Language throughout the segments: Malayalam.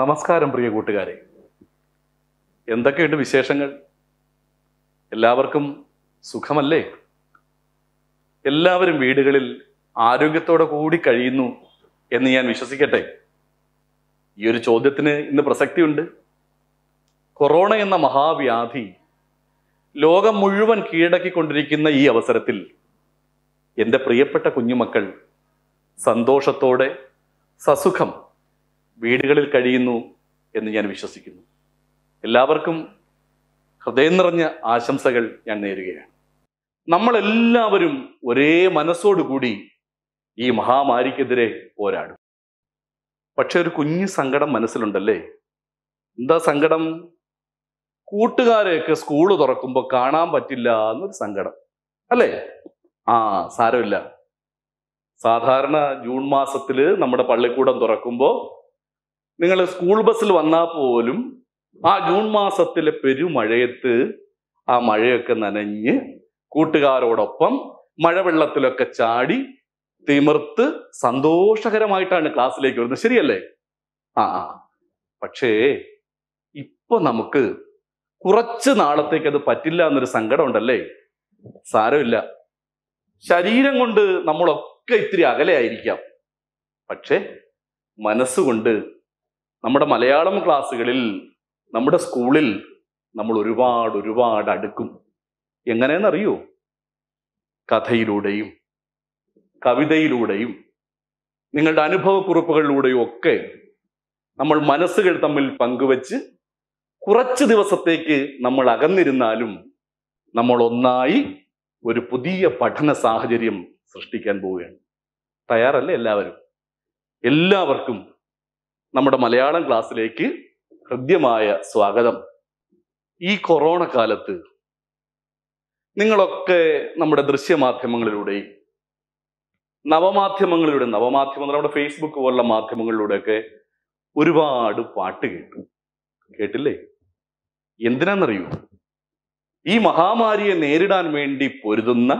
നമസ്കാരം പ്രിയ കൂട്ടുകാരെ എന്തൊക്കെയുണ്ട് വിശേഷങ്ങൾ എല്ലാവർക്കും സുഖമല്ലേ എല്ലാവരും വീടുകളിൽ ആരോഗ്യത്തോടെ കൂടി കഴിയുന്നു എന്ന് ഞാൻ വിശ്വസിക്കട്ടെ ഈ ഒരു ചോദ്യത്തിന് ഇന്ന് പ്രസക്തിയുണ്ട് കൊറോണ എന്ന മഹാവ്യാധി ലോകം മുഴുവൻ കീഴടക്കിക്കൊണ്ടിരിക്കുന്ന ഈ അവസരത്തിൽ എൻ്റെ പ്രിയപ്പെട്ട കുഞ്ഞുമക്കൾ സന്തോഷത്തോടെ സസുഖം വീടുകളിൽ കഴിയുന്നു എന്ന് ഞാൻ വിശ്വസിക്കുന്നു എല്ലാവർക്കും ഹൃദയം നിറഞ്ഞ ആശംസകൾ ഞാൻ നേരുകയാണ് നമ്മളെല്ലാവരും ഒരേ മനസ്സോടുകൂടി ഈ മഹാമാരിക്കെതിരെ പോരാടും പക്ഷെ ഒരു കുഞ്ഞു സങ്കടം മനസ്സിലുണ്ടല്ലേ എന്താ സങ്കടം കൂട്ടുകാരെയൊക്കെ സ്കൂൾ തുറക്കുമ്പോൾ കാണാൻ പറ്റില്ല എന്നൊരു സങ്കടം അല്ലേ ആ സാരമില്ല സാധാരണ ജൂൺ മാസത്തിൽ നമ്മുടെ പള്ളിക്കൂടം തുറക്കുമ്പോൾ നിങ്ങൾ സ്കൂൾ ബസ്സിൽ വന്നാൽ പോലും ആ ജൂൺ മാസത്തിലെ പെരുമഴയത്ത് ആ മഴയൊക്കെ നനഞ്ഞ് കൂട്ടുകാരോടൊപ്പം മഴവെള്ളത്തിലൊക്കെ ചാടി തിമിർത്ത് സന്തോഷകരമായിട്ടാണ് ക്ലാസ്സിലേക്ക് വരുന്നത് ശരിയല്ലേ ആ പക്ഷേ ഇപ്പൊ നമുക്ക് കുറച്ച് നാളത്തേക്ക് അത് പറ്റില്ല എന്നൊരു സങ്കടം ഉണ്ടല്ലേ സാരമില്ല ശരീരം കൊണ്ട് നമ്മളൊക്കെ ഇത്തിരി അകലെ ആയിരിക്കാം പക്ഷെ മനസ്സുകൊണ്ട് നമ്മുടെ മലയാളം ക്ലാസ്സുകളിൽ നമ്മുടെ സ്കൂളിൽ നമ്മൾ ഒരുപാട് ഒരുപാട് അടുക്കും എങ്ങനെയെന്നറിയോ കഥയിലൂടെയും കവിതയിലൂടെയും നിങ്ങളുടെ അനുഭവക്കുറിപ്പുകളിലൂടെയും ഒക്കെ നമ്മൾ മനസ്സുകൾ തമ്മിൽ പങ്കുവച്ച് കുറച്ച് ദിവസത്തേക്ക് നമ്മൾ അകന്നിരുന്നാലും നമ്മൾ ഒന്നായി ഒരു പുതിയ പഠന സാഹചര്യം സൃഷ്ടിക്കാൻ പോവുകയാണ് തയ്യാറല്ലേ എല്ലാവരും എല്ലാവർക്കും നമ്മുടെ മലയാളം ക്ലാസ്സിലേക്ക് ഹൃദ്യമായ സ്വാഗതം ഈ കൊറോണ കാലത്ത് നിങ്ങളൊക്കെ നമ്മുടെ ദൃശ്യമാധ്യമങ്ങളിലൂടെയും നവമാധ്യമങ്ങളിലൂടെ നവമാധ്യമം നമ്മുടെ ഫേസ്ബുക്ക് പോലുള്ള മാധ്യമങ്ങളിലൂടെയൊക്കെ ഒരുപാട് പാട്ട് കേട്ടു കേട്ടില്ലേ എന്തിനാന്നറിയൂ ഈ മഹാമാരിയെ നേരിടാൻ വേണ്ടി പൊരുതുന്ന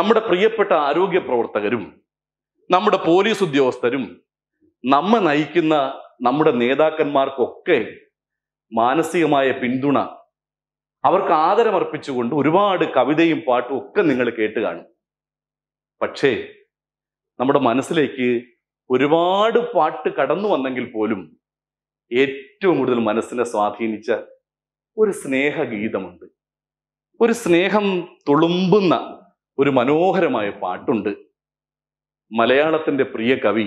നമ്മുടെ പ്രിയപ്പെട്ട ആരോഗ്യ പ്രവർത്തകരും നമ്മുടെ പോലീസ് ഉദ്യോഗസ്ഥരും നമ്മെ നയിക്കുന്ന നമ്മുടെ നേതാക്കന്മാർക്കൊക്കെ മാനസികമായ പിന്തുണ അവർക്ക് ആദരമർപ്പിച്ചുകൊണ്ട് ഒരുപാട് കവിതയും പാട്ടും ഒക്കെ നിങ്ങൾ കേട്ട് കാണും പക്ഷേ നമ്മുടെ മനസ്സിലേക്ക് ഒരുപാട് പാട്ട് കടന്നു വന്നെങ്കിൽ പോലും ഏറ്റവും കൂടുതൽ മനസ്സിനെ സ്വാധീനിച്ച ഒരു സ്നേഹഗീതമുണ്ട് ഒരു സ്നേഹം തുളുമ്പുന്ന ഒരു മനോഹരമായ പാട്ടുണ്ട് മലയാളത്തിന്റെ പ്രിയ കവി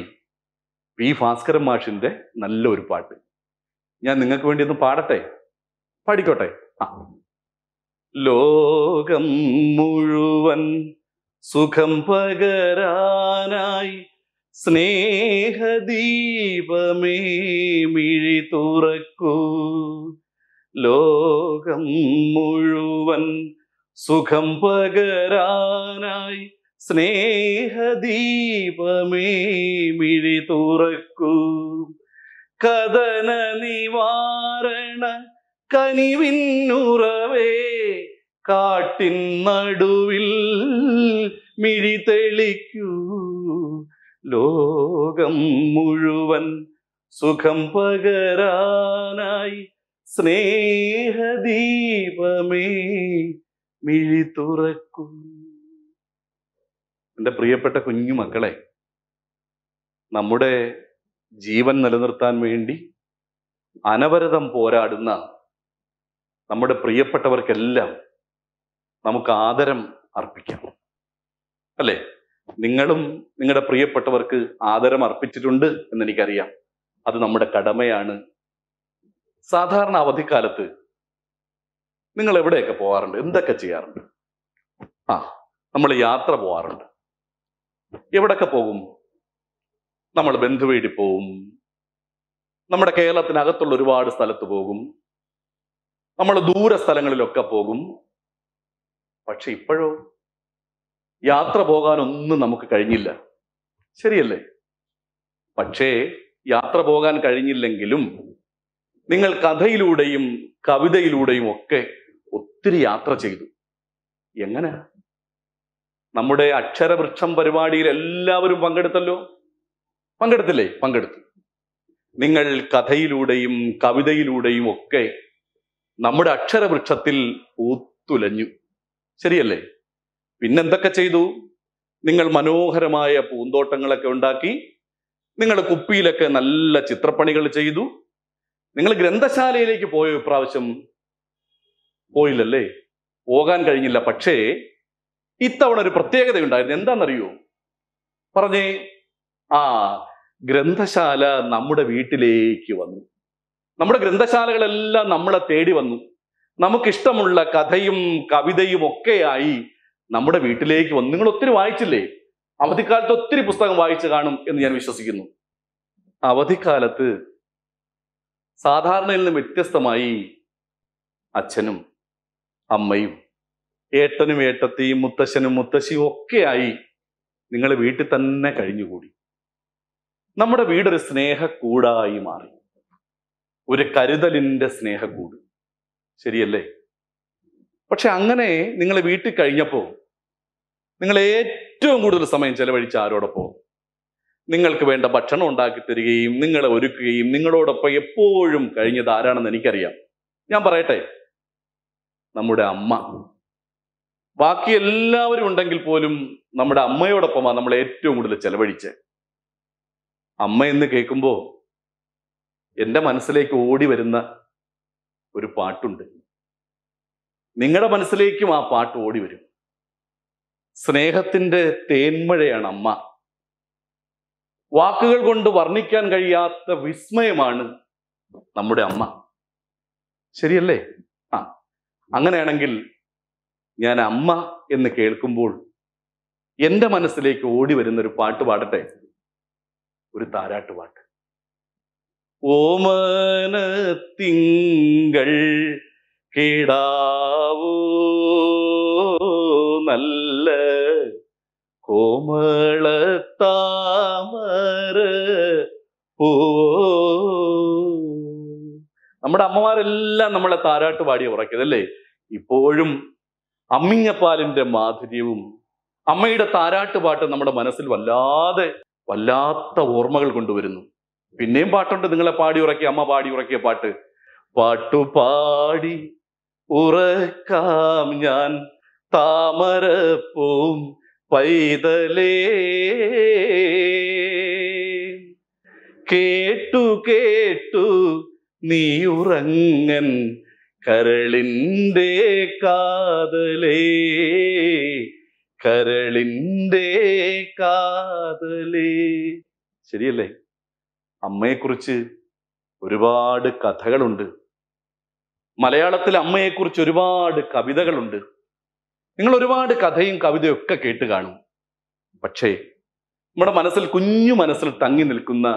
പി ഭാസ്കരൻ മാഷിന്റെ നല്ലൊരു പാട്ട് ഞാൻ നിങ്ങൾക്ക് വേണ്ടി ഒന്ന് പാടട്ടെ പാടിക്കോട്ടെ ആ ലോകം മുഴുവൻ സുഖം പകരാനായി സ്നേഹദീപമേ മിഴി തുറക്കൂ ലോകം മുഴുവൻ സുഖം പകരാനായി സ്നേഹദീപമേ മിഴി തുറക്കൂ കഥന നിവാരണ കനിവിന്നുറവേ കാട്ടിൻ നടുവിൽ മിഴി തെളിക്കൂ ലോകം മുഴുവൻ സുഖം പകരാനായി സ്നേഹദീപമേ മിഴി തുറക്കൂ എൻ്റെ പ്രിയപ്പെട്ട കുഞ്ഞു മക്കളെ നമ്മുടെ ജീവൻ നിലനിർത്താൻ വേണ്ടി അനവരതം പോരാടുന്ന നമ്മുടെ പ്രിയപ്പെട്ടവർക്കെല്ലാം നമുക്ക് ആദരം അർപ്പിക്കാം അല്ലേ നിങ്ങളും നിങ്ങളുടെ പ്രിയപ്പെട്ടവർക്ക് ആദരം അർപ്പിച്ചിട്ടുണ്ട് എന്നെനിക്കറിയാം അത് നമ്മുടെ കടമയാണ് സാധാരണ അവധിക്കാലത്ത് നിങ്ങൾ എവിടെയൊക്കെ പോകാറുണ്ട് എന്തൊക്കെ ചെയ്യാറുണ്ട് ആ നമ്മൾ യാത്ര പോകാറുണ്ട് എവിടൊക്കെ പോകും നമ്മൾ ബന്ധുവീടി പോവും നമ്മുടെ കേരളത്തിനകത്തുള്ള ഒരുപാട് സ്ഥലത്ത് പോകും നമ്മൾ ദൂര സ്ഥലങ്ങളിലൊക്കെ പോകും പക്ഷെ ഇപ്പോഴോ യാത്ര പോകാനൊന്നും നമുക്ക് കഴിഞ്ഞില്ല ശരിയല്ലേ പക്ഷേ യാത്ര പോകാൻ കഴിഞ്ഞില്ലെങ്കിലും നിങ്ങൾ കഥയിലൂടെയും കവിതയിലൂടെയും ഒക്കെ ഒത്തിരി യാത്ര ചെയ്തു എങ്ങനെ നമ്മുടെ അക്ഷരവൃക്ഷം പരിപാടിയിൽ എല്ലാവരും പങ്കെടുത്തല്ലോ പങ്കെടുത്തില്ലേ പങ്കെടുത്തു നിങ്ങൾ കഥയിലൂടെയും കവിതയിലൂടെയും ഒക്കെ നമ്മുടെ അക്ഷരവൃക്ഷത്തിൽ പൂത്തുലഞ്ഞു ശരിയല്ലേ പിന്നെന്തൊക്കെ ചെയ്തു നിങ്ങൾ മനോഹരമായ പൂന്തോട്ടങ്ങളൊക്കെ ഉണ്ടാക്കി നിങ്ങൾ കുപ്പിയിലൊക്കെ നല്ല ചിത്രപ്പണികൾ ചെയ്തു നിങ്ങൾ ഗ്രന്ഥശാലയിലേക്ക് പോയ ഇപ്രാവശ്യം പോയില്ലല്ലേ പോകാൻ കഴിഞ്ഞില്ല പക്ഷേ ഇത്തവണ ഒരു പ്രത്യേകതയുണ്ടായിരുന്നു എന്താണെന്നറിയോ പറഞ്ഞേ ആ ഗ്രന്ഥശാല നമ്മുടെ വീട്ടിലേക്ക് വന്നു നമ്മുടെ ഗ്രന്ഥശാലകളെല്ലാം നമ്മളെ തേടി വന്നു നമുക്കിഷ്ടമുള്ള കഥയും കവിതയും ഒക്കെയായി നമ്മുടെ വീട്ടിലേക്ക് വന്നു നിങ്ങൾ ഒത്തിരി വായിച്ചില്ലേ അവധിക്കാലത്ത് ഒത്തിരി പുസ്തകം വായിച്ചു കാണും എന്ന് ഞാൻ വിശ്വസിക്കുന്നു അവധിക്കാലത്ത് സാധാരണയിൽ നിന്ന് വ്യത്യസ്തമായി അച്ഛനും അമ്മയും ഏട്ടനും ഏട്ടത്തിയും മുത്തശ്ശനും മുത്തശ്ശിയും ഒക്കെയായി നിങ്ങൾ വീട്ടിൽ തന്നെ കഴിഞ്ഞുകൂടി നമ്മുടെ വീടൊരു സ്നേഹക്കൂടായി മാറി ഒരു കരുതലിന്റെ സ്നേഹക്കൂട് ശരിയല്ലേ പക്ഷെ അങ്ങനെ നിങ്ങൾ വീട്ടിൽ കഴിഞ്ഞപ്പോൾ നിങ്ങൾ ഏറ്റവും കൂടുതൽ സമയം ചെലവഴിച്ച ആരോടൊപ്പം നിങ്ങൾക്ക് വേണ്ട ഭക്ഷണം ഉണ്ടാക്കി തരികയും നിങ്ങളെ ഒരുക്കുകയും നിങ്ങളോടൊപ്പം എപ്പോഴും കഴിഞ്ഞത് ആരാണെന്ന് എനിക്കറിയാം ഞാൻ പറയട്ടെ നമ്മുടെ അമ്മ ബാക്കി എല്ലാവരും ഉണ്ടെങ്കിൽ പോലും നമ്മുടെ അമ്മയോടൊപ്പമാണ് നമ്മൾ ഏറ്റവും കൂടുതൽ ചെലവഴിച്ചത് അമ്മ എന്ന് കേൾക്കുമ്പോൾ എൻ്റെ മനസ്സിലേക്ക് ഓടി വരുന്ന ഒരു പാട്ടുണ്ട് നിങ്ങളുടെ മനസ്സിലേക്കും ആ പാട്ട് ഓടി വരും സ്നേഹത്തിൻ്റെ തേന്മഴയാണ് അമ്മ വാക്കുകൾ കൊണ്ട് വർണ്ണിക്കാൻ കഴിയാത്ത വിസ്മയമാണ് നമ്മുടെ അമ്മ ശരിയല്ലേ ആ അങ്ങനെയാണെങ്കിൽ ഞാൻ അമ്മ എന്ന് കേൾക്കുമ്പോൾ എൻ്റെ മനസ്സിലേക്ക് ഓടി വരുന്ന ഒരു പാട്ട് പാടട്ടെ ഒരു താരാട്ട് ഓമന ഓമനത്തിങ്കൾ കേടാവോ നല്ല താമര ഓ നമ്മുടെ അമ്മമാരെല്ലാം നമ്മളെ താരാട്ട് പാടിയ ഉറക്കിയതല്ലേ ഇപ്പോഴും അമ്മിഞ്ഞപ്പാലിൻ്റെ മാധുര്യവും അമ്മയുടെ താരാട്ടുപാട്ട് നമ്മുടെ മനസ്സിൽ വല്ലാതെ വല്ലാത്ത ഓർമ്മകൾ കൊണ്ടുവരുന്നു പിന്നെയും പാട്ടുണ്ട് നിങ്ങളെ പാടി ഉറക്കി അമ്മ പാടി ഉറക്കിയ പാട്ട് പാട്ടു പാടി ഉറക്കാം ഞാൻ താമരപ്പൂം പൈതലേ കേട്ടു കേട്ടു നീ ഉറങ്ങൻ കരളിൻ്റെ കാതലേ കരളിൻ്റെ കാതലേ ശരിയല്ലേ അമ്മയെക്കുറിച്ച് ഒരുപാട് കഥകളുണ്ട് മലയാളത്തിൽ അമ്മയെക്കുറിച്ച് ഒരുപാട് കവിതകളുണ്ട് നിങ്ങൾ ഒരുപാട് കഥയും കവിതയും ഒക്കെ കേട്ട് കാണും പക്ഷേ നമ്മുടെ മനസ്സിൽ കുഞ്ഞു മനസ്സിൽ തങ്ങി നിൽക്കുന്ന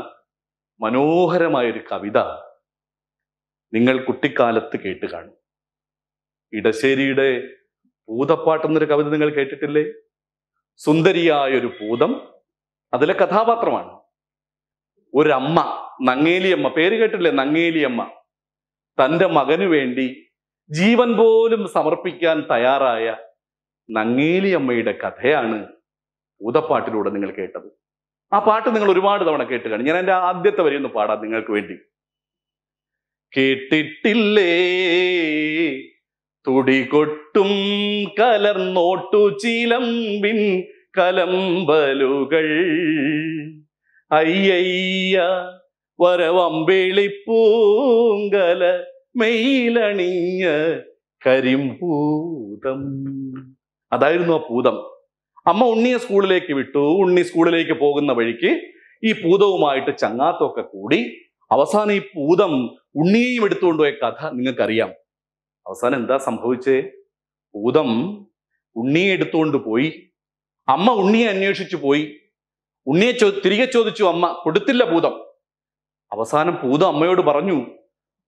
മനോഹരമായൊരു കവിത നിങ്ങൾ കുട്ടിക്കാലത്ത് കേട്ട് കാണും ഇടശ്ശേരിയുടെ ഭൂതപ്പാട്ട് എന്നൊരു കവിത നിങ്ങൾ കേട്ടിട്ടില്ലേ സുന്ദരിയായൊരു ഭൂതം അതിലെ കഥാപാത്രമാണ് ഒരമ്മ നങ്ങേലിയമ്മ പേര് കേട്ടില്ലേ നങ്ങേലിയമ്മ തൻ്റെ മകനു വേണ്ടി ജീവൻ പോലും സമർപ്പിക്കാൻ തയ്യാറായ നങ്ങേലിയമ്മയുടെ കഥയാണ് ഭൂതപ്പാട്ടിലൂടെ നിങ്ങൾ കേട്ടത് ആ പാട്ട് നിങ്ങൾ ഒരുപാട് തവണ കേട്ട് കാണും ഞാൻ എൻ്റെ ആദ്യത്തെ വരെയൊന്ന് പാടാം നിങ്ങൾക്ക് വേണ്ടി കേട്ടിട്ടില്ലേ തുടികൊട്ടും കലർന്നോട്ടു ചിലമ്പിൻ കലമ്പലുകൾ അയ്യയ്യ വരവമ്പിളിപ്പൂങ്കല മെയിലണിഞ്ഞ കരിമ്പൂതം അതായിരുന്നു ആ പൂതം അമ്മ ഉണ്ണിയെ സ്കൂളിലേക്ക് വിട്ടു ഉണ്ണി സ്കൂളിലേക്ക് പോകുന്ന വഴിക്ക് ഈ പൂതവുമായിട്ട് ചങ്ങാത്തൊക്കെ കൂടി അവസാനം ഈ പൂതം ഉണ്ണിയെയും എടുത്തുകൊണ്ടുപോയ കഥ നിങ്ങൾക്കറിയാം അവസാനം എന്താ സംഭവിച്ചേ ഭൂതം ഉണ്ണിയെ എടുത്തുകൊണ്ട് പോയി അമ്മ ഉണ്ണിയെ അന്വേഷിച്ചു പോയി ഉണ്ണിയെ ചോ തിരികെ ചോദിച്ചു അമ്മ കൊടുത്തില്ല ഭൂതം അവസാനം ഭൂതം അമ്മയോട് പറഞ്ഞു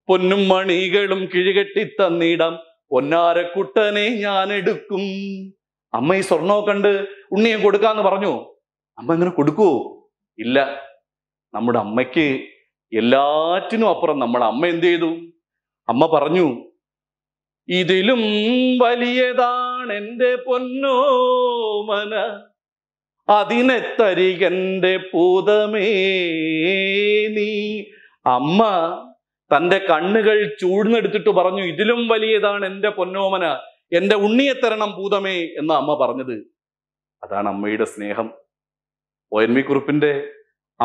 പൊന്നും മണികളും കിഴികെട്ടി തന്നിടാം പൊന്നാരക്കുട്ടനെ ഞാൻ എടുക്കും അമ്മ ഈ സ്വർണമൊക്കെ കണ്ട് ഉണ്ണിയെ കൊടുക്കാന്ന് പറഞ്ഞു അമ്മ ഇങ്ങനെ കൊടുക്കുവോ ഇല്ല നമ്മുടെ അമ്മയ്ക്ക് എല്ലാറ്റിനും അപ്പുറം നമ്മൾ അമ്മ എന്ത് ചെയ്തു അമ്മ പറഞ്ഞു ഇതിലും വലിയതാണ് എൻ്റെ പൊന്നോമന അതിനെ തരികൻ്റെ പൂതമേ നീ അമ്മ തൻ്റെ കണ്ണുകൾ ചൂഴ്ന്നെടുത്തിട്ട് പറഞ്ഞു ഇതിലും വലിയതാണ് എൻ്റെ പൊന്നോമന എൻ്റെ ഉണ്ണിയെ തരണം പൂതമേ എന്ന് അമ്മ പറഞ്ഞത് അതാണ് അമ്മയുടെ സ്നേഹം ഒ എൻ വി കുറിപ്പിൻ്റെ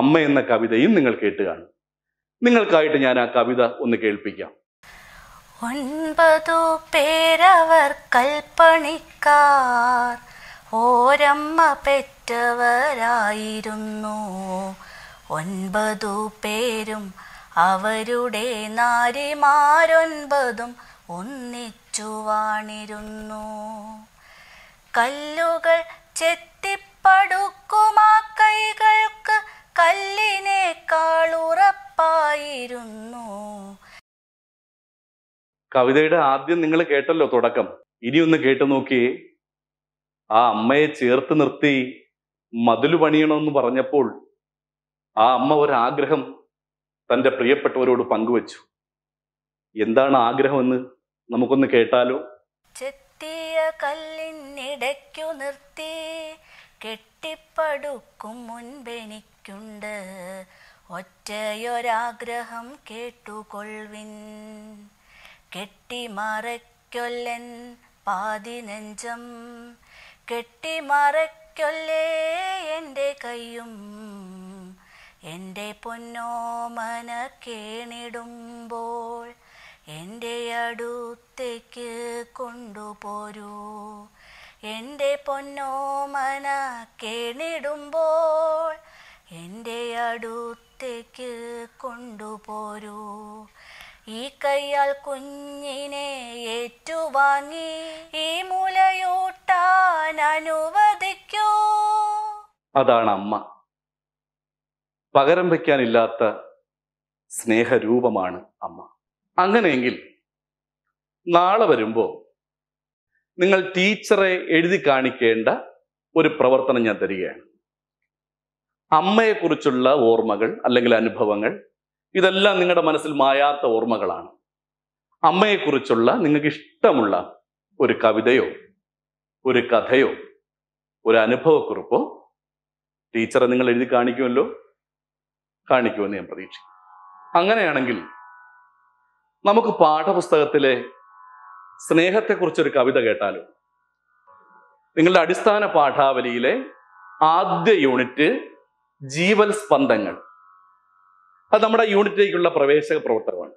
അമ്മ എന്ന കവിതയും നിങ്ങൾ കേട്ടുകാണും നിങ്ങൾക്കായിട്ട് ഞാൻ ആ കവിത ഒന്ന് കേൾപ്പിക്കാം ഒൻപതു പേരവർ കൽപ്പണിക്കാർ ഓരമ്മ പെറ്റവരായിരുന്നു ഒൻപതു പേരും അവരുടെ നാരിമാരൊൻപതും ഒന്നിച്ചു വാണിരുന്നു കല്ലുകൾ ചെത്തിപ്പടുക്കുമാ കൈകൾക്ക് കല്ലിനേക്കാളു കവിതയുടെ ആദ്യം നിങ്ങൾ കേട്ടല്ലോ തുടക്കം ഇനിയൊന്ന് കേട്ടു നോക്കി ആ അമ്മയെ ചേർത്ത് നിർത്തി മതിലു പണിയണമെന്ന് പറഞ്ഞപ്പോൾ ആ അമ്മ ഒരാഗ്രഹം തൻ്റെ പ്രിയപ്പെട്ടവരോട് പങ്കുവച്ചു എന്താണ് ആഗ്രഹമെന്ന് നമുക്കൊന്ന് കേട്ടാലോ ചെത്തിയ കല്ലിനിടയ്ക്കു നിർത്തി കെട്ടിപ്പടുക്കും മുൻപെനിക്കുണ്ട് ഒറ്റയൊരാഗ്രഹം കേട്ടുകൊള്ളിൻ കെട്ടിമറയ്ക്കൊല്ലൻ പാതി നെഞ്ചം കെട്ടിമറയ്ക്കൊല്ലേ എൻ്റെ കയ്യും എൻ്റെ പൊന്നോമന കേണിടുമ്പോൾ എൻ്റെ അടുത്തേക്ക് കൊണ്ടുപോരൂ എൻ്റെ പൊന്നോമന കേണിടുമ്പോൾ എൻ്റെ അടുത്തേക്ക് കൊണ്ടുപോരൂ ഈ കയ്യാൽ കുഞ്ഞിനെ ഏറ്റുവാങ്ങി ഈ മുലയൂട്ടാൻ അനുവദിക്കൂ അതാണ് അമ്മ പകരം വയ്ക്കാനില്ലാത്ത സ്നേഹരൂപമാണ് അമ്മ അങ്ങനെയെങ്കിൽ നാളെ വരുമ്പോൾ നിങ്ങൾ ടീച്ചറെ എഴുതി കാണിക്കേണ്ട ഒരു പ്രവർത്തനം ഞാൻ തരികയാണ് അമ്മയെക്കുറിച്ചുള്ള ഓർമ്മകൾ അല്ലെങ്കിൽ അനുഭവങ്ങൾ ഇതെല്ലാം നിങ്ങളുടെ മനസ്സിൽ മായാത്ത ഓർമ്മകളാണ് അമ്മയെക്കുറിച്ചുള്ള നിങ്ങൾക്ക് ഇഷ്ടമുള്ള ഒരു കവിതയോ ഒരു കഥയോ ഒരു അനുഭവക്കുറിപ്പോ ടീച്ചറെ നിങ്ങൾ എഴുതി കാണിക്കുമല്ലോ കാണിക്കുമെന്ന് ഞാൻ പ്രതീക്ഷിക്കും അങ്ങനെയാണെങ്കിൽ നമുക്ക് പാഠപുസ്തകത്തിലെ സ്നേഹത്തെക്കുറിച്ചൊരു കവിത കേട്ടാലോ നിങ്ങളുടെ അടിസ്ഥാന പാഠാവലിയിലെ ആദ്യ യൂണിറ്റ് ജീവൽ സ്പന്ദങ്ങൾ അത് നമ്മുടെ യൂണിറ്റിലേക്കുള്ള പ്രവേശക പ്രവർത്തനമാണ്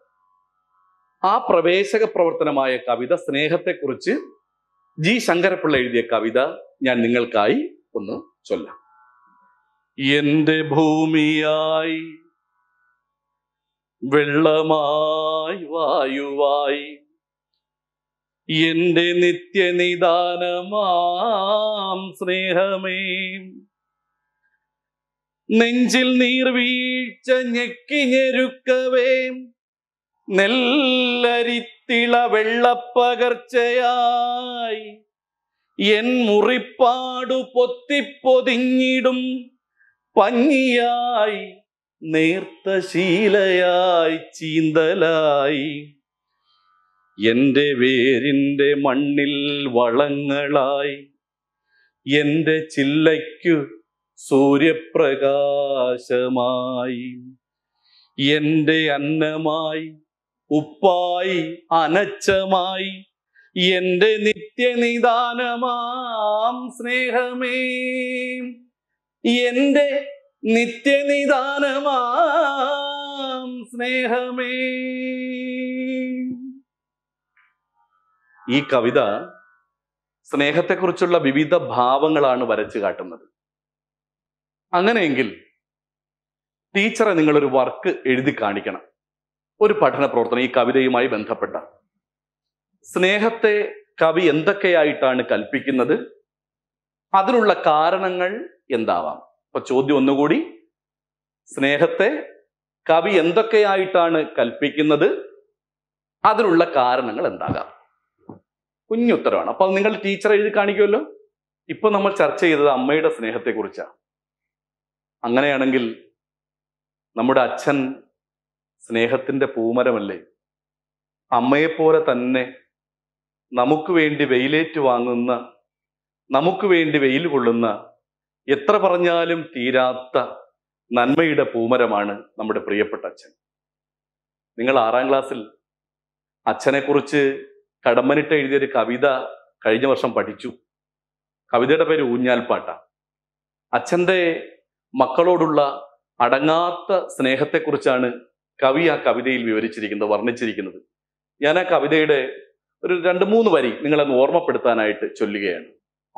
ആ പ്രവേശക പ്രവർത്തനമായ കവിത സ്നേഹത്തെക്കുറിച്ച് ജി ശങ്കരപ്പിള്ള എഴുതിയ കവിത ഞാൻ നിങ്ങൾക്കായി ഒന്ന് ചൊല്ലാം എന്റെ ഭൂമിയായി വെള്ളമായി വായുവായി എന്റെ നിത്യനിദാനമാം സ്നേഹമേ നെഞ്ചിൽ നീർവീഴ്ച ഞെക്കി ഞെരുക്കവേ നെല്ലരിത്തിള വെള്ളപ്പകർച്ചയായി എൻ മുറിപ്പാടു പൊത്തിപ്പൊതിഞ്ഞിടും പഞ്ഞിയായി നേർത്ത ശീലയായി ചീന്തലായി എൻ്റെ വേരിൻ്റെ മണ്ണിൽ വളങ്ങളായി എൻ്റെ ചില്ലയ്ക്കു സൂര്യപ്രകാശമായി എൻ്റെ അന്നമായി ഉപ്പായി അനച്ചമായി എൻ്റെ നിത്യനിദാനമാം സ്നേഹമേ എൻ്റെ നിത്യനിദാനമാം സ്നേഹമേ ഈ കവിത സ്നേഹത്തെക്കുറിച്ചുള്ള വിവിധ ഭാവങ്ങളാണ് വരച്ചു കാട്ടുന്നത് അങ്ങനെയെങ്കിൽ ടീച്ചറെ നിങ്ങളൊരു വർക്ക് എഴുതി കാണിക്കണം ഒരു പഠന പ്രവർത്തനം ഈ കവിതയുമായി ബന്ധപ്പെട്ട സ്നേഹത്തെ കവി എന്തൊക്കെയായിട്ടാണ് കൽപ്പിക്കുന്നത് അതിനുള്ള കാരണങ്ങൾ എന്താവാം അപ്പൊ ചോദ്യം ഒന്നുകൂടി സ്നേഹത്തെ കവി എന്തൊക്കെയായിട്ടാണ് കൽപ്പിക്കുന്നത് അതിനുള്ള കാരണങ്ങൾ എന്താകാം കുഞ്ഞുത്തരമാണ് അപ്പൊ നിങ്ങൾ ടീച്ചർ എഴുതി കാണിക്കുമല്ലോ ഇപ്പൊ നമ്മൾ ചർച്ച ചെയ്തത് അമ്മയുടെ സ്നേഹത്തെക്കുറിച്ചാണ് അങ്ങനെയാണെങ്കിൽ നമ്മുടെ അച്ഛൻ സ്നേഹത്തിൻ്റെ പൂമരമല്ലേ അമ്മയെപ്പോലെ തന്നെ നമുക്ക് വേണ്ടി വെയിലേറ്റ് വാങ്ങുന്ന നമുക്ക് വേണ്ടി വെയിൽ കൊള്ളുന്ന എത്ര പറഞ്ഞാലും തീരാത്ത നന്മയുടെ പൂമരമാണ് നമ്മുടെ പ്രിയപ്പെട്ട അച്ഛൻ നിങ്ങൾ ആറാം ക്ലാസ്സിൽ അച്ഛനെക്കുറിച്ച് കടമ്പനിട്ട് എഴുതിയൊരു കവിത കഴിഞ്ഞ വർഷം പഠിച്ചു കവിതയുടെ പേര് ഊഞ്ഞാൽപ്പാട്ട അച്ഛൻ്റെ മക്കളോടുള്ള അടങ്ങാത്ത സ്നേഹത്തെക്കുറിച്ചാണ് കവി ആ കവിതയിൽ വിവരിച്ചിരിക്കുന്നത് വർണ്ണിച്ചിരിക്കുന്നത് ഞാൻ ആ കവിതയുടെ ഒരു രണ്ട് മൂന്ന് വരി നിങ്ങളെന്ന് ഓർമ്മപ്പെടുത്താനായിട്ട് ചൊല്ലുകയാണ്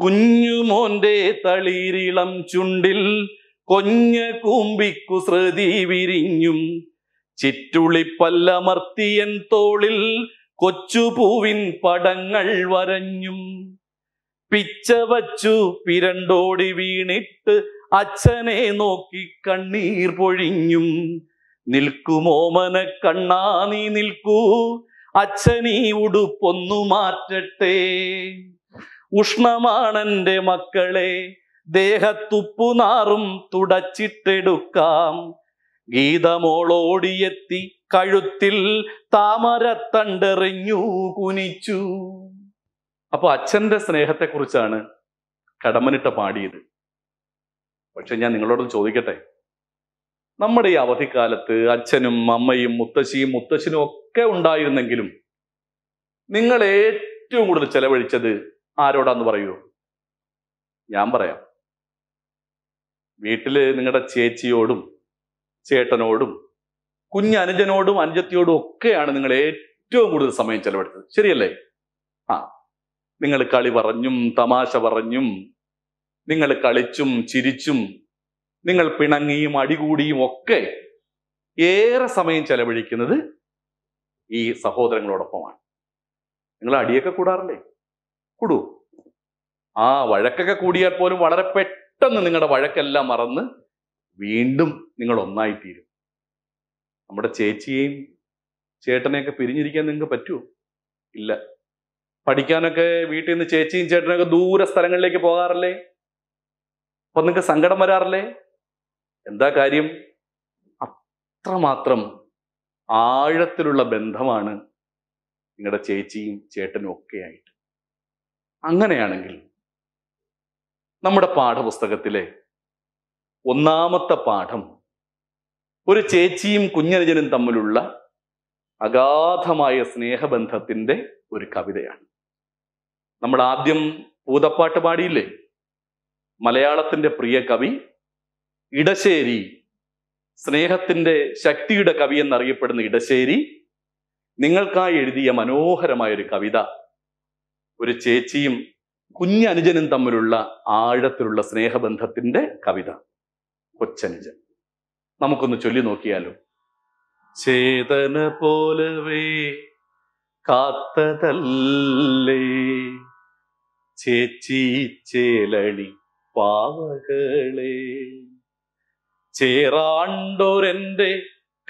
കുഞ്ഞുമോന്റെ തളിരിളം ചുണ്ടിൽ കൊഞ്ഞ കൂമ്പിക്കു ശ്രതി വിരിഞ്ഞും ചിറ്റുളിപ്പല്ലമർത്തിയൻ തോളിൽ കൊച്ചുപൂവിൻ പടങ്ങൾ വരഞ്ഞും പിച്ചവച്ചു പിരണ്ടോടി വീണിട്ട് അച്ഛനെ നോക്കി കണ്ണീർ പൊഴിഞ്ഞും മന കണ്ണാ നീ നിൽക്കൂ അച്ഛനീ ഉടുപ്പൊന്നു മാറ്റട്ടെ ഉഷ്ണമാണെന്റെ മക്കളെ നാറും തുടച്ചിട്ടെടുക്കാം ഗീതമോളോടിയെത്തി കഴുത്തിൽ താമരത്തണ്ടെറിഞ്ഞു കുനിച്ചു അപ്പൊ അച്ഛന്റെ സ്നേഹത്തെക്കുറിച്ചാണ് കടമനിട്ട പാടിയത് പക്ഷെ ഞാൻ നിങ്ങളോട് ചോദിക്കട്ടെ നമ്മുടെ ഈ അവധിക്കാലത്ത് അച്ഛനും അമ്മയും മുത്തശ്ശിയും മുത്തശ്ശനും ഒക്കെ ഉണ്ടായിരുന്നെങ്കിലും നിങ്ങൾ ഏറ്റവും കൂടുതൽ ചെലവഴിച്ചത് ആരോടാന്ന് പറയൂ ഞാൻ പറയാം വീട്ടില് നിങ്ങളുടെ ചേച്ചിയോടും ചേട്ടനോടും കുഞ്ഞ് അനുജനോടും അനുജത്തിയോടും ഒക്കെയാണ് നിങ്ങൾ ഏറ്റവും കൂടുതൽ സമയം ചെലവെടുത്തത് ശരിയല്ലേ ആ നിങ്ങൾ കളി പറഞ്ഞും തമാശ പറഞ്ഞും നിങ്ങൾ കളിച്ചും ചിരിച്ചും നിങ്ങൾ പിണങ്ങിയും അടികൂടിയും ഒക്കെ ഏറെ സമയം ചെലവഴിക്കുന്നത് ഈ സഹോദരങ്ങളോടൊപ്പമാണ് നിങ്ങൾ അടിയൊക്കെ കൂടാറില്ലേ കൂടൂ ആ വഴക്കൊക്കെ കൂടിയാൽ പോലും വളരെ പെട്ടെന്ന് നിങ്ങളുടെ വഴക്കെല്ലാം മറന്ന് വീണ്ടും നിങ്ങൾ ഒന്നായിത്തീരും നമ്മുടെ ചേച്ചിയെയും ചേട്ടനെയൊക്കെ പിരിഞ്ഞിരിക്കാൻ നിങ്ങൾക്ക് പറ്റുമോ ഇല്ല പഠിക്കാനൊക്കെ വീട്ടിൽ നിന്ന് ചേച്ചിയും ചേട്ടനൊക്കെ ദൂര സ്ഥലങ്ങളിലേക്ക് പോകാറില്ലേ അപ്പൊ നിങ്ങൾക്ക് സങ്കടം വരാറില്ലേ എന്താ കാര്യം അത്രമാത്രം ആഴത്തിലുള്ള ബന്ധമാണ് നിങ്ങളുടെ ചേച്ചിയും ചേട്ടനും ഒക്കെ ആയിട്ട് അങ്ങനെയാണെങ്കിൽ നമ്മുടെ പാഠപുസ്തകത്തിലെ ഒന്നാമത്തെ പാഠം ഒരു ചേച്ചിയും കുഞ്ഞനുജനും തമ്മിലുള്ള അഗാധമായ സ്നേഹബന്ധത്തിന്റെ ഒരു കവിതയാണ് നമ്മൾ ആദ്യം പൂതപ്പാട്ട് പാടിയില്ലേ മലയാളത്തിന്റെ പ്രിയ കവി ഇടശ്ശേരി സ്നേഹത്തിന്റെ ശക്തിയുടെ കവി എന്നറിയപ്പെടുന്ന ഇടശ്ശേരി നിങ്ങൾക്കായി എഴുതിയ മനോഹരമായ ഒരു കവിത ഒരു ചേച്ചിയും കുഞ്ഞനുജനും തമ്മിലുള്ള ആഴത്തിലുള്ള സ്നേഹബന്ധത്തിന്റെ കവിത കൊച്ചനുജൻ നമുക്കൊന്ന് ചൊല്ലി നോക്കിയാലോ ചേതന പോലവേ കാത്തതല്ലേ ചേച്ചി ചേലണി പാവകളെ ചേറാണ്ടോരെന്റെ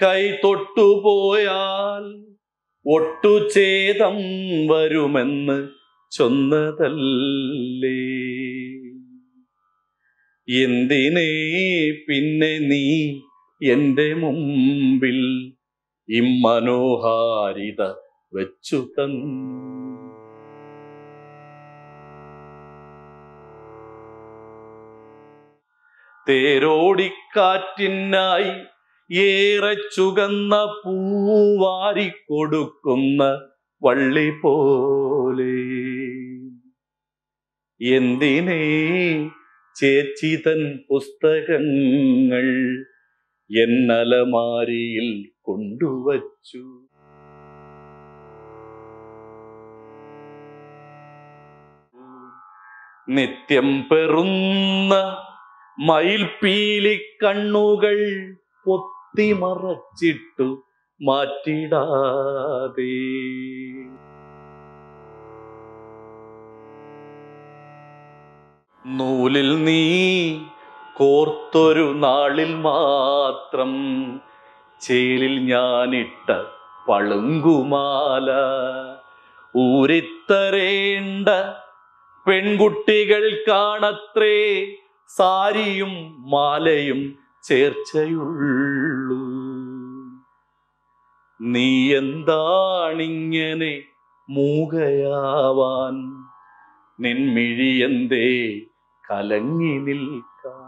കൈ തൊട്ടുപോയാൽ ഒട്ടുചേതം വരുമെന്ന് ചൊന്നതല്ലേ എന്തിനേ പിന്നെ നീ എന്റെ മുമ്പിൽ ഇമ്മനോഹാരിത വെച്ചു തന്നു തേരോടിക്കാറ്റിനായി ഏറെ ചുകന്ന പൂവാരി കൊടുക്കുന്ന വള്ളി പോലെ എന്തിനേ തൻ പുസ്തകങ്ങൾ എന്നലമാരിയിൽ കൊണ്ടുവച്ചു നിത്യം പെറുന്ന മയിൽപീലി കണ്ണുകൾ മറച്ചിട്ടു മാറ്റിടാതെ നൂലിൽ നീ കോർത്തൊരു നാളിൽ മാത്രം ചേലിൽ ഞാനിട്ട പളുങ്കുമാല ഊരിത്തരേണ്ട പെൺകുട്ടികൾ കാണത്രേ സാരിയും മാലയും ചേർച്ചയുള്ളു നീ എന്താണിങ്ങനെ മൂകയാവാൻ നിൻമിഴിയന്തേ കലങ്ങി നിൽക്കാൻ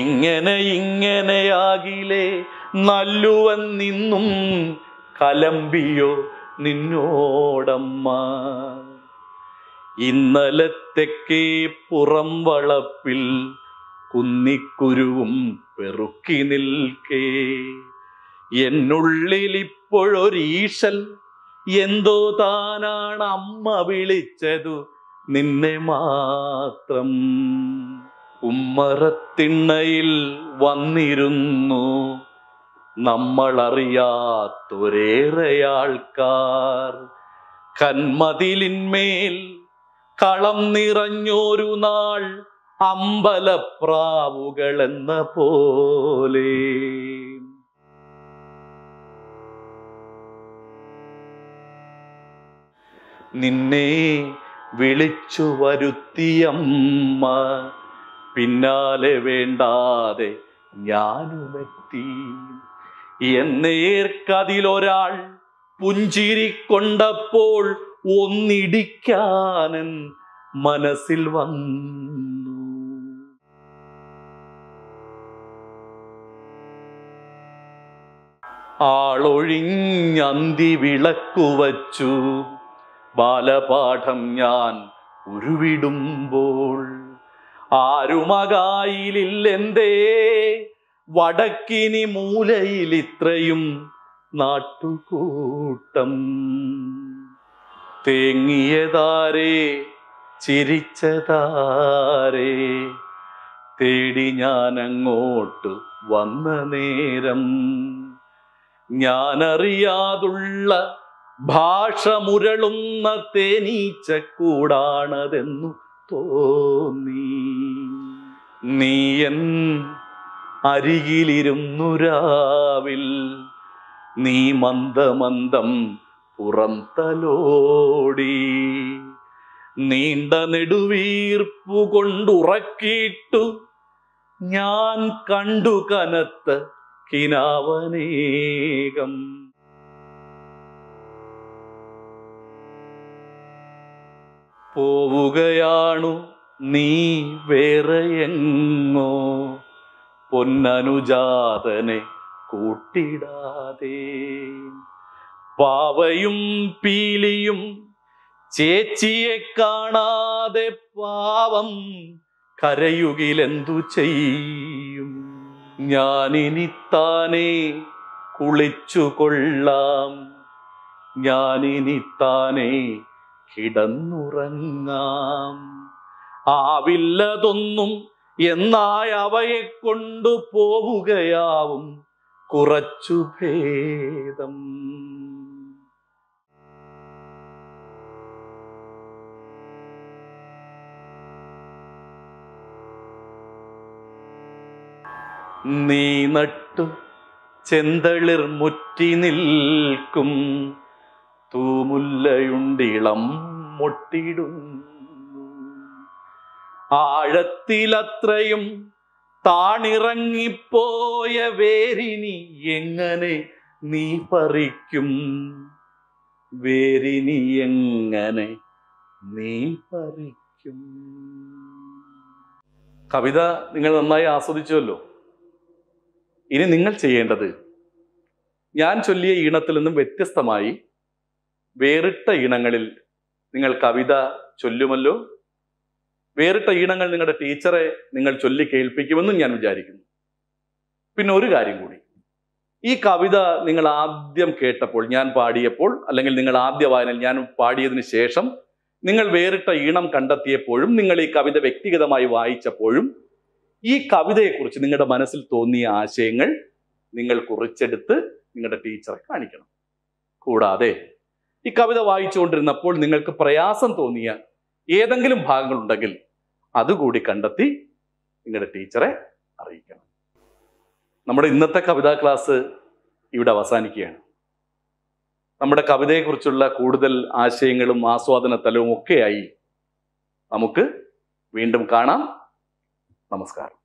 ഇങ്ങനെ ഇങ്ങനെയാകിലേ നല്ലുവൻ നിന്നും കലമ്പിയോ നിന്നോടമ്മ ഇന്നലത്തെക്കേ പുറം വളപ്പിൽ കുന്നിക്കുരുവും പെറുക്കി നിൽക്കേ എന്നുള്ളിലിപ്പോഴൊരീശൽ എന്തോ താനാണ് അമ്മ വിളിച്ചതു നിന്നെ മാത്രം ഉമ്മറത്തിണ്ണയിൽ വന്നിരുന്നു ആൾക്കാർ കന്മതിലിന്മേൽ കളം നിറഞ്ഞൊരു നാൾ അമ്പലപ്രാവുകൾ എന്ന പോലെ നിന്നെ വിളിച്ചു വരുത്തിയമ്മ പിന്നാലെ വേണ്ടാതെ ഞാനുമെത്തി എന്നേർക്കതിലൊരാൾ പുഞ്ചിരി കൊണ്ടപ്പോൾ ഒന്നിടിക്കാനൻ മനസ്സിൽ വന്നു ആളൊഴിഞ്ഞന്തി വിളക്കു വച്ചു ബാലപാഠം ഞാൻ ഉരുവിടുമ്പോൾ ആരുമകായിലില്ലെന്തേ വടക്കിനി മൂലയിൽ ഇത്രയും നാട്ടുകൂട്ടം തേങ്ങിയതാരേ ചിരിച്ചതാരേ തേടി ഞാനങ്ങോട്ട് വന്ന നേരം ഞാനറിയാതുള്ള ഭാഷ മുരളുന്ന തേനീച്ചക്കൂടാണതെന്നു തോന്നി നീ അരികിലിരുന്നുരാവിൽ നീ മന്ദമന്ദം പുറന്തലോടി നീണ്ട നെടുവീർപ്പു കൊണ്ടുറക്കിയിട്ടു ഞാൻ കണ്ടു കനത്ത് കിനാവനേകം പോവുകയാണു നീ വേറെ എങ്ങോ പൊന്നനുജാതനെ കൂട്ടിടാതെ പാവയും പീലിയും ചേച്ചിയെ കാണാതെ പാവം കരയുകിലെന്തു ചെയ്യും ഞാനിനി താനെ കുളിച്ചു കൊള്ളാം ഞാനിനി താനെ കിടന്നുറങ്ങാം ആവില്ലതൊന്നും എന്നായി അവയെ കൊണ്ടു പോവുകയാവും കുറച്ചു ഭേദം നീ നട്ടു ചെന്തളിർ മുറ്റി നിൽക്കും തൂമുല്ലയുണ്ടിളം മൊട്ടിടും ആഴത്തിലത്രയും താണിറങ്ങിപ്പോയ വേരിനി എങ്ങനെ നീ പറിക്കും വേരിനി എങ്ങനെ നീ പറിക്കും കവിത നിങ്ങൾ നന്നായി ആസ്വദിച്ചുവല്ലോ ഇനി നിങ്ങൾ ചെയ്യേണ്ടത് ഞാൻ ചൊല്ലിയ ഈണത്തിൽ നിന്നും വ്യത്യസ്തമായി വേറിട്ട ഈണങ്ങളിൽ നിങ്ങൾ കവിത ചൊല്ലുമല്ലോ വേറിട്ട ഈണങ്ങൾ നിങ്ങളുടെ ടീച്ചറെ നിങ്ങൾ ചൊല്ലി കേൾപ്പിക്കുമെന്നും ഞാൻ വിചാരിക്കുന്നു പിന്നെ ഒരു കാര്യം കൂടി ഈ കവിത നിങ്ങൾ ആദ്യം കേട്ടപ്പോൾ ഞാൻ പാടിയപ്പോൾ അല്ലെങ്കിൽ നിങ്ങൾ ആദ്യ വായന ഞാൻ പാടിയതിന് ശേഷം നിങ്ങൾ വേറിട്ട ഈണം കണ്ടെത്തിയപ്പോഴും നിങ്ങൾ ഈ കവിത വ്യക്തിഗതമായി വായിച്ചപ്പോഴും ഈ കവിതയെക്കുറിച്ച് നിങ്ങളുടെ മനസ്സിൽ തോന്നിയ ആശയങ്ങൾ നിങ്ങൾ കുറിച്ചെടുത്ത് നിങ്ങളുടെ ടീച്ചറെ കാണിക്കണം കൂടാതെ ഈ കവിത വായിച്ചുകൊണ്ടിരുന്നപ്പോൾ നിങ്ങൾക്ക് പ്രയാസം തോന്നിയ ഏതെങ്കിലും ഭാഗങ്ങൾ ഉണ്ടെങ്കിൽ അതുകൂടി കണ്ടെത്തി നിങ്ങളുടെ ടീച്ചറെ അറിയിക്കണം നമ്മുടെ ഇന്നത്തെ കവിതാ ക്ലാസ് ഇവിടെ അവസാനിക്കുകയാണ് നമ്മുടെ കവിതയെക്കുറിച്ചുള്ള കൂടുതൽ ആശയങ്ങളും ആസ്വാദന തലവും ഒക്കെയായി നമുക്ക് വീണ്ടും കാണാം നമസ്കാരം